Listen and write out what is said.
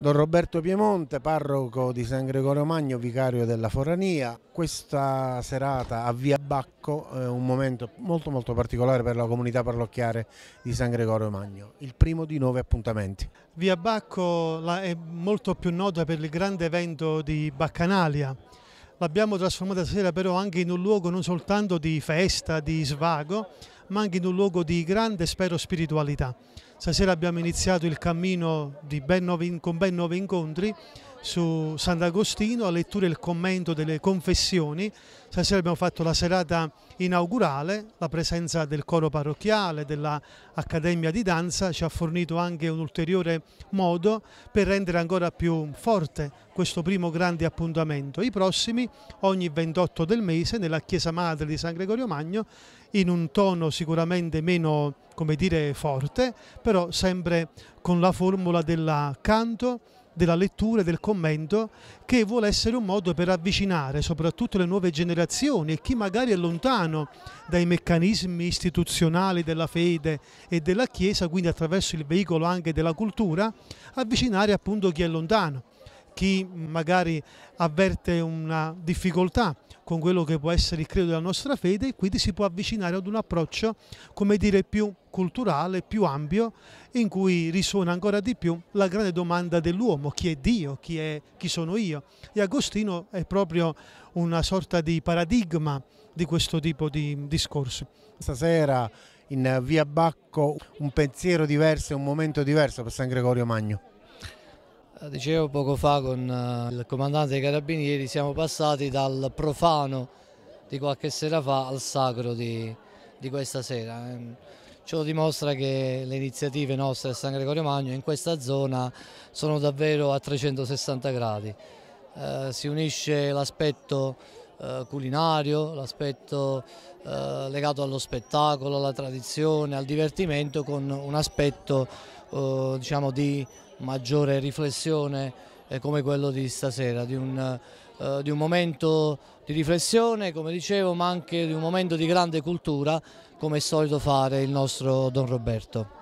Don Roberto Piemonte, parroco di San Gregorio Magno, vicario della Forania. Questa serata a Via Bacco è eh, un momento molto molto particolare per la comunità parrocchiare di San Gregorio Magno, il primo di nove appuntamenti. Via Bacco è molto più nota per il grande evento di Baccanalia. L'abbiamo trasformata stasera però anche in un luogo non soltanto di festa, di svago, ma anche in un luogo di grande, spero, spiritualità. Stasera abbiamo iniziato il cammino ben nove, con ben nove incontri su Sant'Agostino, a lettura e il commento delle confessioni. Stasera abbiamo fatto la serata inaugurale, la presenza del coro parrocchiale, dell'Accademia di Danza ci ha fornito anche un ulteriore modo per rendere ancora più forte questo primo grande appuntamento. I prossimi, ogni 28 del mese, nella Chiesa Madre di San Gregorio Magno, in un tono sicuramente meno, come dire, forte, però sempre con la formula del canto, della lettura e del commento che vuole essere un modo per avvicinare soprattutto le nuove generazioni e chi magari è lontano dai meccanismi istituzionali della fede e della Chiesa, quindi attraverso il veicolo anche della cultura, avvicinare appunto chi è lontano chi magari avverte una difficoltà con quello che può essere il credo della nostra fede e quindi si può avvicinare ad un approccio, come dire, più culturale, più ampio, in cui risuona ancora di più la grande domanda dell'uomo, chi è Dio, chi, è, chi sono io. E Agostino è proprio una sorta di paradigma di questo tipo di discorso. Stasera in via Bacco un pensiero diverso e un momento diverso per San Gregorio Magno. Eh, dicevo poco fa con eh, il comandante dei carabinieri, siamo passati dal profano di qualche sera fa al sacro di, di questa sera. Ehm, ciò dimostra che le iniziative nostre a San Gregorio Magno in questa zona sono davvero a 360 gradi. Eh, si unisce l'aspetto culinario, l'aspetto legato allo spettacolo, alla tradizione, al divertimento con un aspetto eh, diciamo di maggiore riflessione eh, come quello di stasera, di un, eh, di un, momento di riflessione come dicevo ma anche di un momento di grande cultura come è solito fare il nostro Don Roberto.